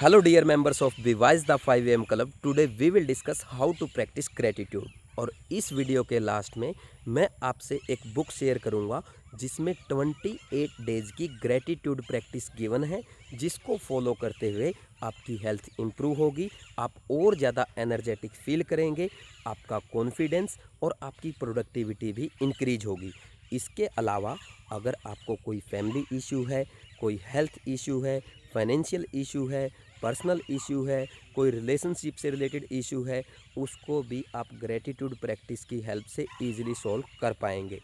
hello dear members of of the five AM club today we will discuss how to practice gratitude और इस video के last में मैं आपसे एक बुक शेयर करूंगा जिसमें 28 डेज की ग्रेटिट्यूड प्रैक्टिस गिवन है जिसको फॉलो करते हुए आपकी हेल्थ इम्प्रूव होगी आप और ज़्यादा एनर्जेटिक फील करेंगे आपका कॉन्फिडेंस और आपकी प्रोडक्टिविटी भी इंक्रीज होगी इसके अलावा अगर आपको कोई फैमिली इशू है कोई हेल्थ इशू है फाइनेंशियल इशू है पर्सनल इशू है कोई रिलेशनशिप से रिलेटेड इशू है उसको भी आप ग्रेटिट्यूड प्रैक्टिस की हेल्प से ईजिली सॉल्व कर पाएंगे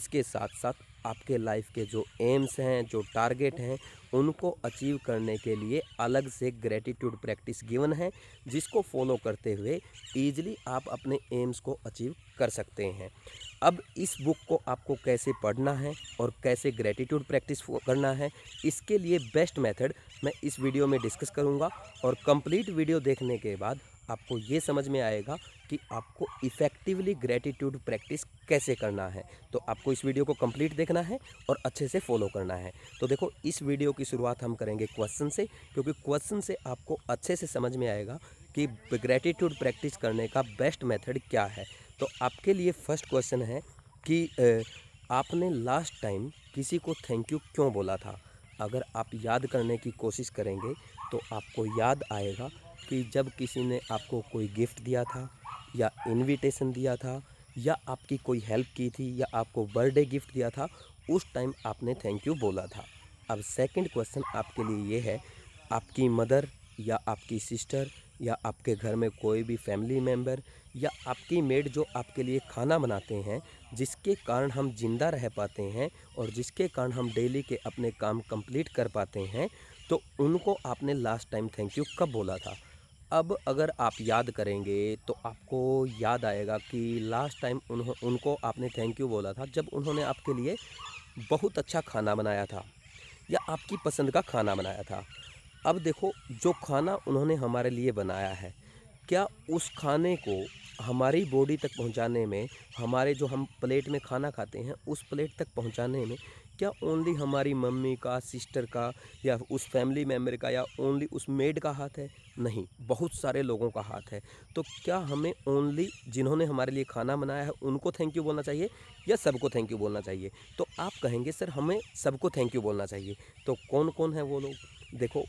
इसके साथ साथ आपके लाइफ के जो एम्स हैं जो टारगेट हैं उनको अचीव करने के लिए अलग से ग्रेटिट्यूड प्रैक्टिस गिवन है जिसको फॉलो करते हुए ईजिली आप अपने एम्स को अचीव कर सकते हैं अब इस बुक को आपको कैसे पढ़ना है और कैसे ग्रेटिट्यूड प्रैक्टिस करना है इसके लिए बेस्ट मेथड मैं इस वीडियो में डिस्कस करूंगा और कंप्लीट वीडियो देखने के बाद आपको ये समझ में आएगा कि आपको इफ़ेक्टिवली ग्रेटिट्यूड प्रैक्टिस कैसे करना है तो आपको इस वीडियो को कंप्लीट देखना है और अच्छे से फॉलो करना है तो देखो इस वीडियो की शुरुआत हम करेंगे क्वेश्चन से क्योंकि क्वेश्चन से आपको अच्छे से समझ में आएगा कि ग्रेटिट्यूड प्रैक्टिस करने का बेस्ट मेथड क्या है तो आपके लिए फर्स्ट क्वेश्चन है कि आपने लास्ट टाइम किसी को थैंक यू क्यों बोला था अगर आप याद करने की कोशिश करेंगे तो आपको याद आएगा कि जब किसी ने आपको कोई गिफ्ट दिया था या इनविटेशन दिया था या आपकी कोई हेल्प की थी या आपको बर्थडे गिफ्ट दिया था उस टाइम आपने थैंक यू बोला था अब सेकंड क्वेश्चन आपके लिए ये है आपकी मदर या आपकी सिस्टर या आपके घर में कोई भी फैमिली मेम्बर या आपकी मेड जो आपके लिए खाना बनाते हैं जिसके कारण हम जिंदा रह पाते हैं और जिसके कारण हम डेली के अपने काम कंप्लीट कर पाते हैं तो उनको आपने लास्ट टाइम थैंक यू कब बोला था अब अगर आप याद करेंगे तो आपको याद आएगा कि लास्ट टाइम उन्हों उनको आपने थैंक यू बोला था जब उन्होंने आपके लिए बहुत अच्छा खाना बनाया था या आपकी पसंद का खाना बनाया था अब देखो जो खाना उन्होंने हमारे लिए बनाया है क्या उस खाने को हमारी बॉडी तक पहुंचाने में हमारे जो हम प्लेट में खाना खाते हैं उस प्लेट तक पहुंचाने में क्या ओनली हमारी मम्मी का सिस्टर का या उस फैमिली मेम्बर का या ओनली उस मेड का हाथ है नहीं बहुत सारे लोगों का हाथ है तो क्या हमें ओनली जिन्होंने हमारे लिए खाना बनाया है उनको थैंक यू बोलना चाहिए या सबको थैंक यू बोलना चाहिए तो आप कहेंगे सर हमें सबको थैंक यू बोलना चाहिए तो कौन कौन है वो लोग देखो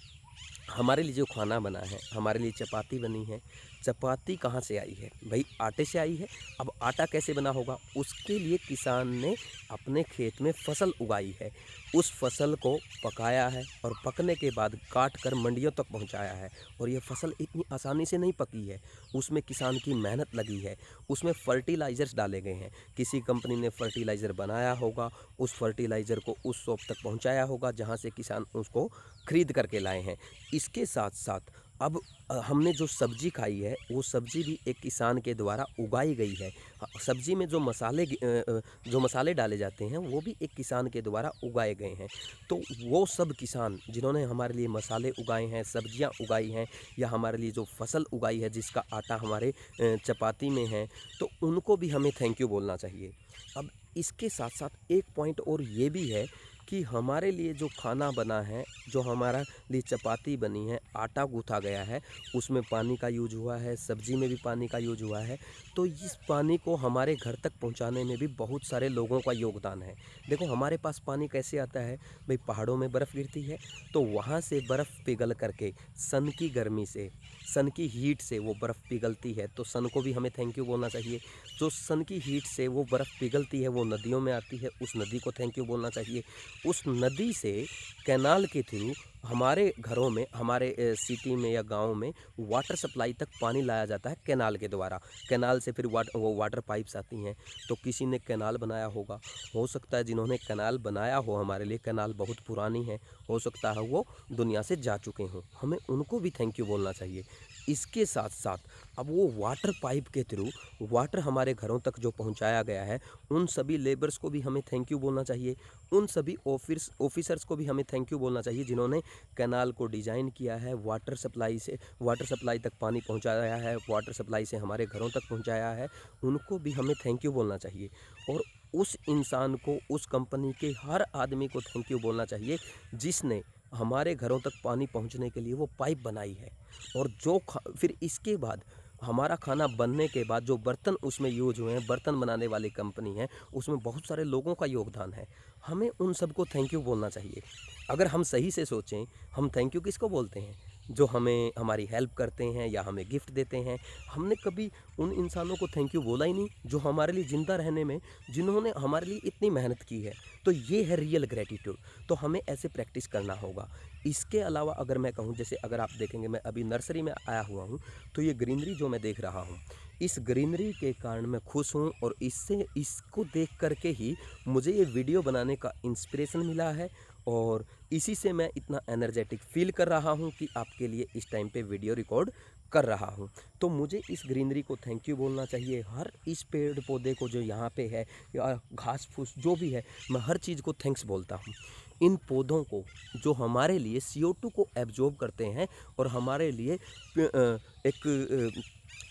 हमारे लिए जो खाना बना है हमारे लिए चपाती बनी है चपाती कहाँ से आई है भाई आटे से आई है अब आटा कैसे बना होगा उसके लिए किसान ने अपने खेत में फसल उगाई है उस फसल को पकाया है और पकने के बाद काट कर मंडियों तक पहुंचाया है और यह फसल इतनी आसानी से नहीं पकी है उसमें किसान की मेहनत लगी है उसमें फर्टिलाइज़र्स डाले गए हैं किसी कंपनी ने फर्टिलाइज़र बनाया होगा उस फर्टिलाइज़र को उस शॉप तक पहुँचाया होगा जहाँ से किसान उसको खरीद करके लाए हैं इसके साथ साथ अब हमने जो सब्जी खाई है वो सब्जी भी एक किसान के द्वारा उगाई गई है सब्जी में जो मसाले जो मसाले डाले जाते हैं वो भी एक किसान के द्वारा उगाए गए हैं तो वो सब किसान जिन्होंने हमारे लिए मसाले उगाए हैं सब्जियां उगाई हैं या हमारे लिए जो फसल उगाई है जिसका आटा हमारे चपाती में है तो उनको भी हमें थैंक यू बोलना चाहिए अब इसके साथ साथ एक पॉइंट और ये भी है कि हमारे लिए जो खाना बना है जो हमारा लिए चपाती बनी है आटा गूथा गया है उसमें पानी का यूज हुआ है सब्जी में भी पानी का यूज हुआ है तो इस पानी को हमारे घर तक पहुंचाने में भी बहुत सारे लोगों का योगदान है देखो हमारे पास पानी कैसे आता है भाई पहाड़ों में बर्फ़ गिरती है तो वहाँ से बर्फ़ पिघल करके सन की गर्मी से सन की हीट से वो बर्फ़ पिघलती है तो सन को भी हमें थैंक यू बोलना चाहिए जो सन की हीट से वो बर्फ़ पिघलती है वो नदियों में आती है उस नदी को थैंक यू बोलना चाहिए उस नदी से कैनाल के थ्रू हमारे घरों में हमारे सिटी में या गाँव में वाटर सप्लाई तक पानी लाया जाता है कैनाल के द्वारा कैनाल से फिर वाट वो वाटर पाइप्स आती हैं तो किसी ने कैनाल बनाया होगा हो सकता है जिन्होंने कैनाल बनाया हो हमारे लिए कैनाल बहुत पुरानी है हो सकता है वो दुनिया से जा चुके हों हमें उनको भी थैंक यू बोलना चाहिए इसके साथ साथ अब वो वाटर पाइप के थ्रू वाटर हमारे घरों तक जो पहुंचाया गया है उन सभी लेबर्स को भी हमें थैंक यू बोलना चाहिए उन सभी ऑफिस ऑफिसर्स को भी हमें थैंक यू बोलना चाहिए जिन्होंने कैनाल को डिज़ाइन किया है वाटर सप्लाई से वाटर सप्लाई तक पानी पहुंचाया है वाटर सप्लाई से हमारे घरों तक पहुँचाया है उनको भी हमें थैंक यू बोलना चाहिए और उस इंसान को उस कंपनी के हर आदमी को थैंक यू बोलना चाहिए जिसने हमारे घरों तक पानी पहुंचने के लिए वो पाइप बनाई है और जो फिर इसके बाद हमारा खाना बनने के बाद जो बर्तन उसमें यूज हुए हैं बर्तन बनाने वाली कंपनी है उसमें बहुत सारे लोगों का योगदान है हमें उन सबको थैंक यू बोलना चाहिए अगर हम सही से सोचें हम थैंक यू किसको बोलते हैं जो हमें हमारी हेल्प करते हैं या हमें गिफ्ट देते हैं हमने कभी उन इंसानों को थैंक यू बोला ही नहीं जो हमारे लिए ज़िंदा रहने में जिन्होंने हमारे लिए इतनी मेहनत की है तो ये है रियल ग्रेटिट्यूड तो हमें ऐसे प्रैक्टिस करना होगा इसके अलावा अगर मैं कहूँ जैसे अगर आप देखेंगे मैं अभी नर्सरी में आया हुआ हूँ तो ये ग्रीनरी जो मैं देख रहा हूँ इस ग्रीनरी के कारण मैं खुश हूँ और इससे इसको देख करके ही मुझे ये वीडियो बनाने का इंस्पिरेशन मिला है और इसी से मैं इतना एनर्जेटिक फील कर रहा हूँ कि आपके लिए इस टाइम पे वीडियो रिकॉर्ड कर रहा हूँ तो मुझे इस ग्रीनरी को थैंक यू बोलना चाहिए हर इस पेड़ पौधे को जो यहाँ पे है या घास फूस जो भी है मैं हर चीज़ को थैंक्स बोलता हूँ इन पौधों को जो हमारे लिए सी को एब्जॉर्ब करते हैं और हमारे लिए एक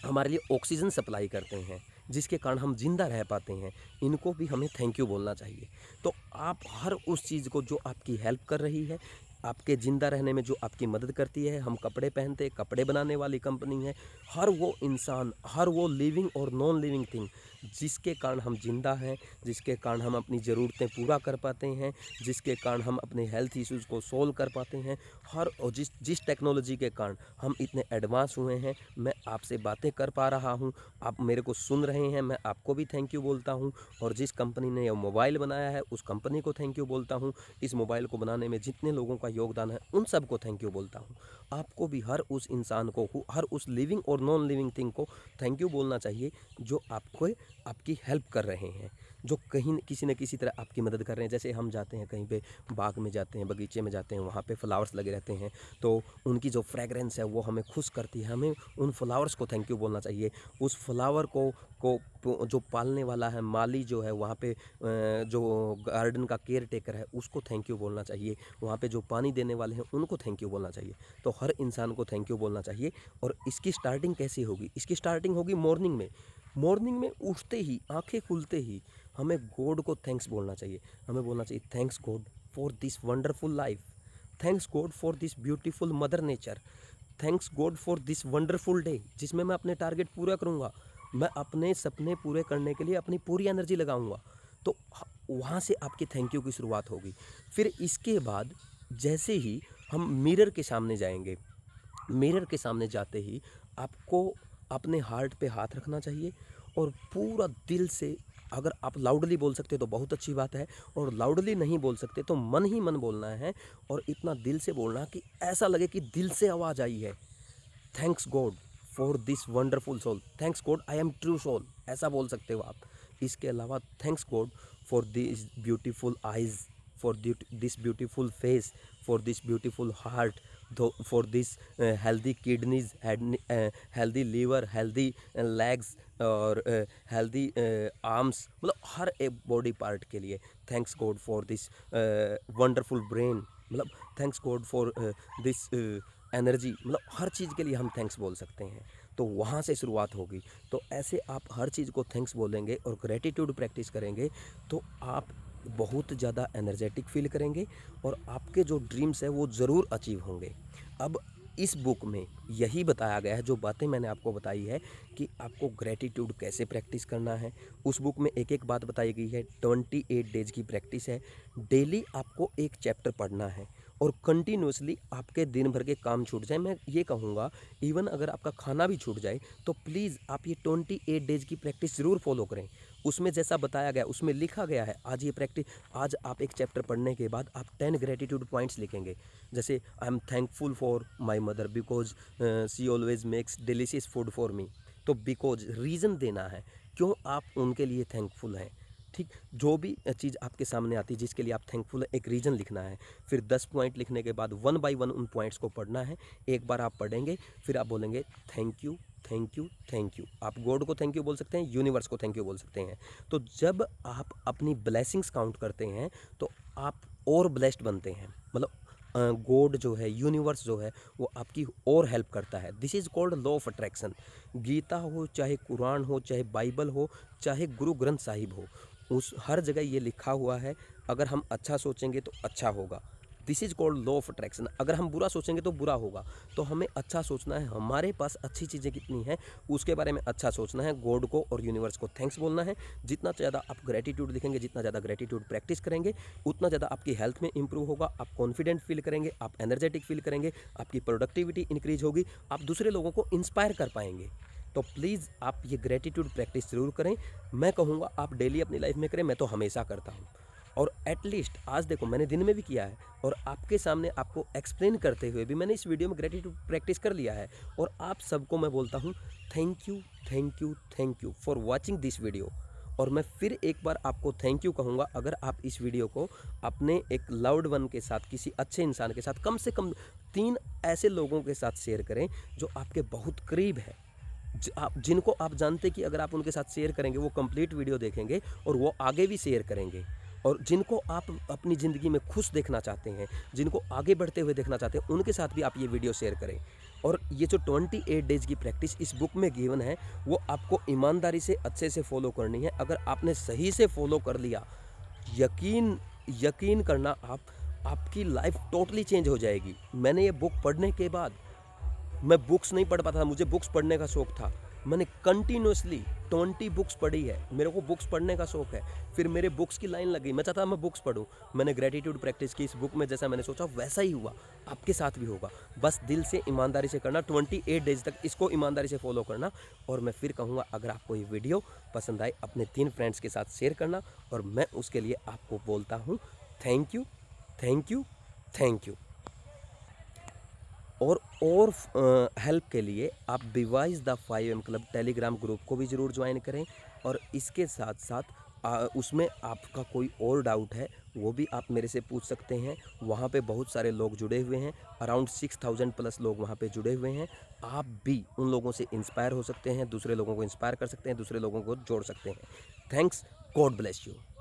हमारे लिए ऑक्सीजन सप्लाई करते हैं जिसके कारण हम जिंदा रह पाते हैं इनको भी हमें थैंक यू बोलना चाहिए तो आप हर उस चीज़ को जो आपकी हेल्प कर रही है आपके ज़िंदा रहने में जो आपकी मदद करती है हम कपड़े पहनते कपड़े बनाने वाली कंपनी है हर वो इंसान हर वो लिविंग और नॉन लिविंग थिंग जिसके कारण हम जिंदा हैं जिसके कारण हम अपनी ज़रूरतें पूरा कर पाते हैं जिसके कारण हम अपने हेल्थ इश्यूज़ को सोल्व कर पाते हैं हर और जिस जिस टेक्नोलॉजी के कारण हम इतने एडवांस हुए हैं मैं आपसे बातें कर पा रहा हूँ आप मेरे को सुन रहे हैं मैं आपको भी थैंक यू बोलता हूँ और जिस कंपनी ने यह मोबाइल बनाया है उस कंपनी को थैंक यू बोलता हूँ इस मोबाइल को बनाने में जितने लोगों का योगदान है उन सबको थैंक यू बोलता हूँ आपको भी हर उस इंसान को हर उस लिविंग और नॉन लिविंग थिंग को थैंक यू बोलना चाहिए जो आपको आपकी हेल्प कर रहे हैं जो कहीं किसी न किसी तरह आपकी मदद कर रहे हैं जैसे हम जाते हैं कहीं पे बाग में जाते हैं बगीचे में जाते हैं वहाँ पे फ्लावर्स लगे रहते हैं तो उनकी जो फ्रेगरेंस है वो हमें खुश करती है हमें उन फ्लावर्स को थैंक यू बोलना चाहिए उस फ्लावर को को जो पालने वाला है माली जो है वहाँ पे जो गार्डन का केयर टेकर है उसको थैंक यू बोलना चाहिए वहाँ पे जो पानी देने वाले हैं उनको थैंक यू बोलना चाहिए तो हर इंसान को थैंक यू बोलना चाहिए और इसकी स्टार्टिंग कैसी होगी इसकी स्टार्टिंग होगी मॉर्निंग में मॉर्निंग में उठते ही आंखें खुलते ही हमें गॉड को थैंक्स बोलना चाहिए हमें बोलना चाहिए thanks God for this wonderful life thanks God for this beautiful mother nature thanks God for this wonderful day जिसमें मैं अपने टारगेट पूरा करूँगा मैं अपने सपने पूरे करने के लिए अपनी पूरी एनर्जी लगाऊँगा तो वहाँ से आपके थैंक यू की शुरुआत होगी फिर इसके बाद जैसे ही हम मिरर के सामने जाएंगे मिरर के सामने जाते ही आपको अपने हार्ट पे हाथ रखना चाहिए और पूरा दिल से अगर आप लाउडली बोल सकते तो बहुत अच्छी बात है और लाउडली नहीं बोल सकते तो मन ही मन बोलना है और इतना दिल से बोलना कि ऐसा लगे कि दिल से आवाज़ आई है thanks God for this wonderful soul thanks God I am true soul ऐसा बोल सकते हो आप इसके अलावा thanks God for this beautiful eyes for this beautiful face for this beautiful heart for this healthy kidneys healthy liver healthy legs और healthy uh, arms uh, मतलब हर एक बॉडी पार्ट के लिए thanks God for this wonderful brain मतलब thanks God for this energy मतलब हर चीज़ के लिए हम थैंक्स बोल सकते हैं तो वहाँ से शुरुआत होगी तो ऐसे आप हर चीज़ को थैंक्स बोलेंगे और ग्रेटिट्यूड प्रैक्टिस करेंगे तो आप बहुत ज़्यादा एनर्जेटिक फील करेंगे और आपके जो ड्रीम्स हैं वो ज़रूर अचीव होंगे अब इस बुक में यही बताया गया है जो बातें मैंने आपको बताई है कि आपको ग्रेटिट्यूड कैसे प्रैक्टिस करना है उस बुक में एक एक बात बताई गई है ट्वेंटी एट डेज की प्रैक्टिस है डेली आपको एक चैप्टर पढ़ना है और कंटिन्यूसली आपके दिन भर के काम छूट जाए मैं ये कहूँगा इवन अगर आपका खाना भी छूट जाए तो प्लीज़ आप ये ट्वेंटी एट डेज की प्रैक्टिस ज़रूर फॉलो करें उसमें जैसा बताया गया उसमें लिखा गया है आज ये प्रैक्टिस आज आप एक चैप्टर पढ़ने के बाद आप टेन ग्रेटिट्यूड पॉइंट्स लिखेंगे जैसे I am thankful for my mother because she always makes delicious food for me तो बिकॉज रीज़न देना है क्यों आप उनके लिए थैंकफुल हैं ठीक जो भी चीज़ आपके सामने आती है जिसके लिए आप थैंकफुल एक रीज़न लिखना है फिर दस पॉइंट लिखने के बाद वन बाई वन उन पॉइंट्स को पढ़ना है एक बार आप पढ़ेंगे फिर आप बोलेंगे thank you thank you thank you आप गॉड को थैंक यू बोल सकते हैं यूनिवर्स को थैंक यू बोल सकते हैं तो जब आप अपनी ब्लेसिंग्स काउंट करते हैं तो आप और ब्लेस्ड बनते हैं मतलब गॉड जो है यूनिवर्स जो है वो आपकी और हेल्प करता है this is called law of attraction Gita हो चाहे कुरान हो चाहे बाइबल हो चाहे गुरु ग्रंथ साहिब हो उस हर जगह ये लिखा हुआ है अगर हम अच्छा सोचेंगे तो अच्छा होगा this is called law of attraction अगर हम बुरा सोचेंगे तो बुरा होगा तो हमें अच्छा सोचना है हमारे पास अच्छी चीज़ें कितनी हैं उसके बारे में अच्छा सोचना है गॉड को और यूनिवर्स को थैंक्स बोलना है जितना ज़्यादा आप ग्रेटिट्यूड दिखेंगे जितना ज़्यादा ग्रेटिट्यूड प्रैक्टिस करेंगे उतना ज़्यादा आपकी हेल्थ में इंप्रूव होगा आप कॉन्फिडेंट फील करेंगे आप एनर्जेटिक फील करेंगे आपकी प्रोडक्टिविटी इंक्रीज होगी आप दूसरे लोगों को इंस्पायर कर पाएंगे तो प्लीज़ आप ये ग्रेटिट्यूड प्रैक्टिस ज़रूर करें मैं कहूँगा आप डेली अपनी लाइफ में करें मैं तो हमेशा करता हूँ और एटलीस्ट आज देखो मैंने दिन में भी किया है और आपके सामने आपको एक्सप्लेन करते हुए भी मैंने इस वीडियो में ग्रेटिट्यूड प्रैक्टिस कर लिया है और आप सबको मैं बोलता हूँ thank you thank you thank you for watching this video और मैं फिर एक बार आपको थैंक यू कहूँगा अगर आप इस वीडियो को अपने एक लाउड वन के साथ किसी अच्छे इंसान के साथ कम से कम तीन ऐसे लोगों के साथ शेयर करें जो आपके बहुत करीब है आप जिनको आप जानते कि अगर आप उनके साथ शेयर करेंगे वो कंप्लीट वीडियो देखेंगे और वो आगे भी शेयर करेंगे और जिनको आप अपनी ज़िंदगी में खुश देखना चाहते हैं जिनको आगे बढ़ते हुए देखना चाहते हैं उनके साथ भी आप ये वीडियो शेयर करें और ये जो 28 डेज़ की प्रैक्टिस इस बुक में गिवन है वो आपको ईमानदारी से अच्छे से फॉलो करनी है अगर आपने सही से फॉलो कर लिया यकीन यकीन करना आप आपकी लाइफ टोटली चेंज हो जाएगी मैंने ये बुक पढ़ने के बाद मैं बुक्स नहीं पढ़ पाता था मुझे बुक्स पढ़ने का शौक था मैंने कंटिन्यूसली ट्वेंटी बुक्स पढ़ी है मेरे को बुक्स पढ़ने का शौक है फिर मेरे बुक्स की लाइन लगी मैं चाहता मैं बुक्स पढ़ूँ मैंने ग्रेटिट्यूड प्रैक्टिस की इस बुक में जैसा मैंने सोचा वैसा ही हुआ आपके साथ भी होगा बस दिल से ईमानदारी से करना ट्वेंटी एट डेज तक इसको ईमानदारी से फॉलो करना और मैं फिर कहूँगा अगर आपको ये वीडियो पसंद आए अपने तीन फ्रेंड्स के साथ शेयर करना और मैं उसके लिए आपको बोलता हूँ thank you thank you thank you और और हेल्प के लिए आप डिवाइस the five AM club Telegram group को भी ज़रूर ज्वाइन करें और इसके साथ साथ आ, उसमें आपका कोई और डाउट है वो भी आप मेरे से पूछ सकते हैं वहाँ पे बहुत सारे लोग जुड़े हुए हैं अराउंड सिक्स थाउजेंड प्लस लोग वहाँ पे जुड़े हुए हैं आप भी उन लोगों से इंस्पायर हो सकते हैं दूसरे लोगों को इंस्पायर कर सकते हैं दूसरे लोगों को जोड़ सकते हैं थैंक्स गॉड ब्लेस यू